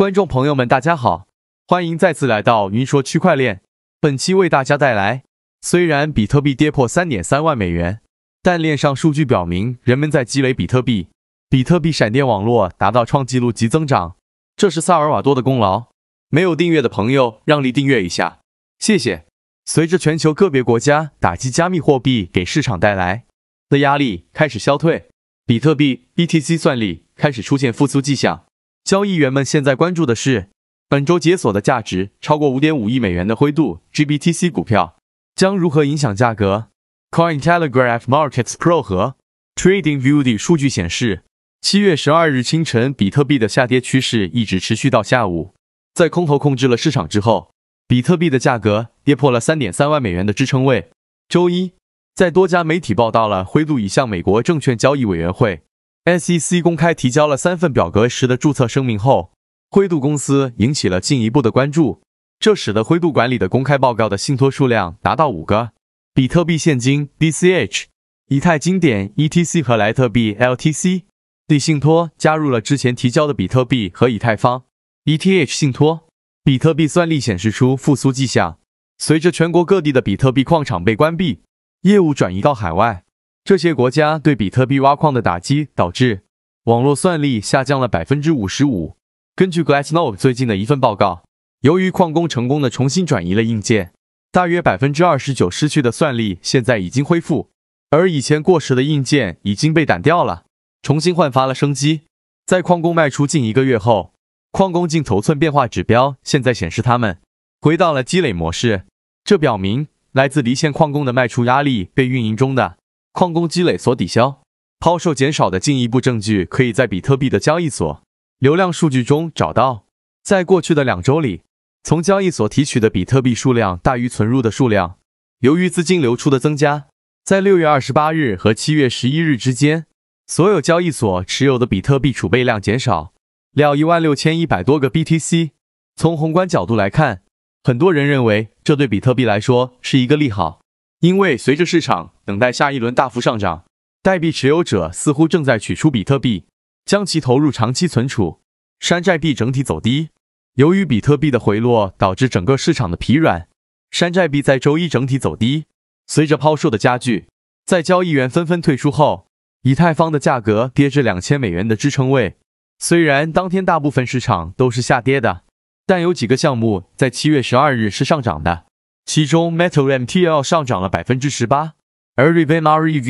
观众朋友们，大家好，欢迎再次来到云说区块链。本期为大家带来：虽然比特币跌破三点三万美元，但链上数据表明，人们在积累比特币，比特币闪电网络达到创纪录级增长，这是萨尔瓦多的功劳。没有订阅的朋友，让利订阅一下，谢谢。随着全球个别国家打击加密货币给市场带来的压力开始消退，比特币 BTC 算力开始出现复苏迹象。交易员们现在关注的是，本周解锁的价值超过五点五亿美元的灰度 （GBTC） 股票将如何影响价格。Coin Telegraph Markets Pro 和 Trading View 的数据显示，七月十二日清晨，比特币的下跌趋势一直持续到下午，在空头控制了市场之后，比特币的价格跌破了三点三万美元的支撑位。周一，在多家媒体报道了灰度已向美国证券交易委员会。SEC 公开提交了三份表格时的注册声明后，灰度公司引起了进一步的关注，这使得灰度管理的公开报告的信托数量达到五个：比特币现金 （BCH）、以太经典 （ETC） 和莱特币 （LTC） 的信托加入了之前提交的比特币和以太坊 （ETH） 信托。比特币算力显示出复苏迹象，随着全国各地的比特币矿场被关闭，业务转移到海外。这些国家对比特币挖矿的打击，导致网络算力下降了百分之五十五。根据 Glassnode 最近的一份报告，由于矿工成功的重新转移了硬件，大约百分之二十九失去的算力现在已经恢复，而以前过时的硬件已经被掸掉了，重新焕发了生机。在矿工卖出近一个月后，矿工镜头寸变化指标现在显示他们回到了积累模式，这表明来自离线矿工的卖出压力被运营中的。矿工积累所抵消、抛售减少的进一步证据，可以在比特币的交易所流量数据中找到。在过去的两周里，从交易所提取的比特币数量大于存入的数量。由于资金流出的增加，在六月二十八日和七月十一日之间，所有交易所持有的比特币储备量减少了一万六千一百多个 BTC。从宏观角度来看，很多人认为这对比特币来说是一个利好。因为随着市场等待下一轮大幅上涨，代币持有者似乎正在取出比特币，将其投入长期存储。山寨币整体走低，由于比特币的回落导致整个市场的疲软，山寨币在周一整体走低。随着抛售的加剧，在交易员纷纷退出后，以太坊的价格跌至两千美元的支撑位。虽然当天大部分市场都是下跌的，但有几个项目在七月十二日是上涨的。其中，Metal MTL 上涨了百分之十八，而 Revem REV、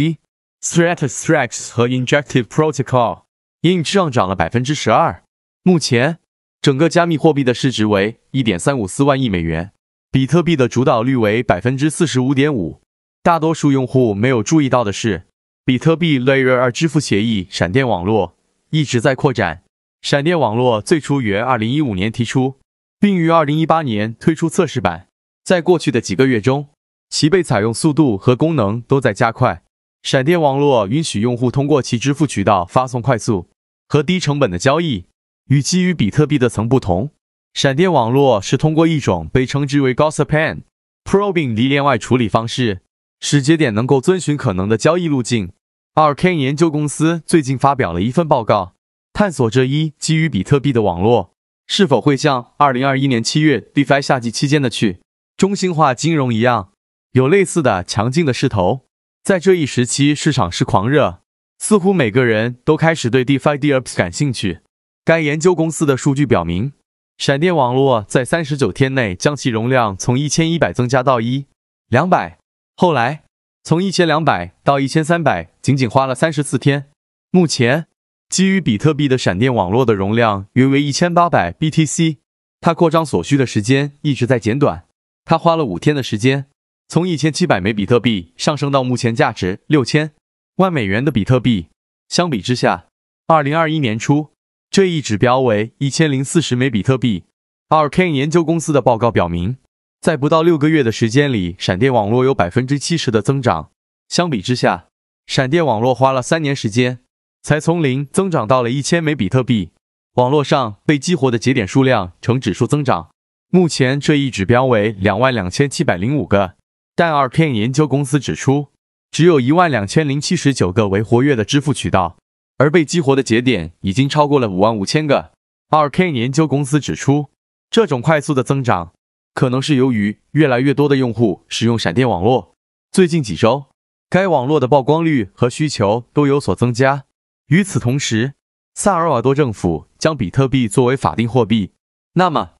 t h r e a s Threads 和 Injective Protocol 近日上涨了百分之十二。目前，整个加密货币的市值为一点三五四万亿美元，比特币的主导率为百分之四十五点五。大多数用户没有注意到的是，比特币 Layer 2支付协议闪电网络一直在扩展。闪电网络最初于二零一五年提出，并于二零一八年推出测试版。在过去的几个月中，其被采用速度和功能都在加快。闪电网络允许用户通过其支付渠道发送快速和低成本的交易。与基于比特币的层不同，闪电网络是通过一种被称之为 g o s s i p a n Probing 离链外处理方式，使节点能够遵循可能的交易路径。a r k 研究公司最近发表了一份报告，探索这一基于比特币的网络是否会像2021年7月 DeFi 夏季期间的去。中心化金融一样，有类似的强劲的势头。在这一时期，市场是狂热，似乎每个人都开始对 DeFi DeFi 感兴趣。该研究公司的数据表明，闪电网络在三十九天内将其容量从一千一百增加到一两百，后来从一千两百到一千三百，仅仅花了三十四天。目前，基于比特币的闪电网络的容量约为一千八百 BTC，它扩张所需的时间一直在减短。他花了五天的时间，从一千七百枚比特币上升到目前价值六千万美元的比特币。相比之下，二零二一年初这一指标为一千零四十枚比特币。a r k a n 研究公司的报告表明，在不到六个月的时间里，闪电网络有百分之七十的增长。相比之下，闪电网络花了三年时间才从零增长到了一千枚比特币。网络上被激活的节点数量呈指数增长。目前这一指标为两万两千七百零五个，但二 k 研究公司指出，只有一万两千零七十九个为活跃的支付渠道，而被激活的节点已经超过了五万五千个。二 k 研究公司指出，这种快速的增长可能是由于越来越多的用户使用闪电网络。最近几周，该网络的曝光率和需求都有所增加。与此同时，萨尔瓦多政府将比特币作为法定货币，那么。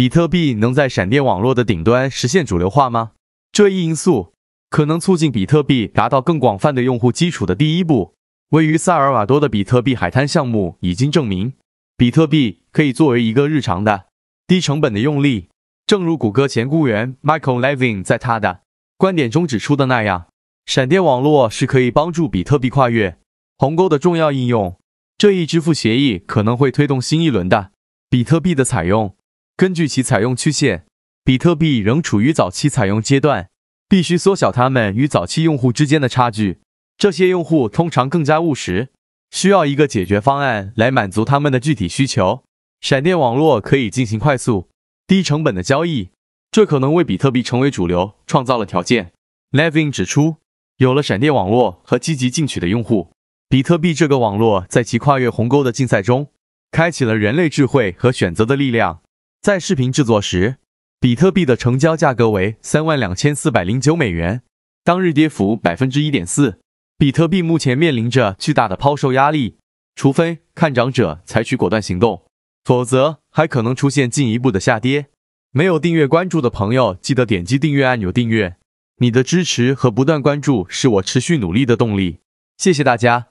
比特币能在闪电网络的顶端实现主流化吗？这一因素可能促进比特币达到更广泛的用户基础的第一步。位于萨尔瓦多的比特币海滩项目已经证明，比特币可以作为一个日常的、低成本的用例。正如谷歌前雇员 Michael Levin 在他的观点中指出的那样，闪电网络是可以帮助比特币跨越鸿沟的重要应用。这一支付协议可能会推动新一轮的比特币的采用。根据其采用曲线，比特币仍处于早期采用阶段，必须缩小它们与早期用户之间的差距。这些用户通常更加务实，需要一个解决方案来满足他们的具体需求。闪电网络可以进行快速、低成本的交易，这可能为比特币成为主流创造了条件。Levin 指出，有了闪电网络和积极进取的用户，比特币这个网络在其跨越鸿沟的竞赛中，开启了人类智慧和选择的力量。在视频制作时，比特币的成交价格为三万两千四百零九美元，当日跌幅百分之一点四。比特币目前面临着巨大的抛售压力，除非看涨者采取果断行动，否则还可能出现进一步的下跌。没有订阅关注的朋友，记得点击订阅按钮订阅。你的支持和不断关注是我持续努力的动力。谢谢大家。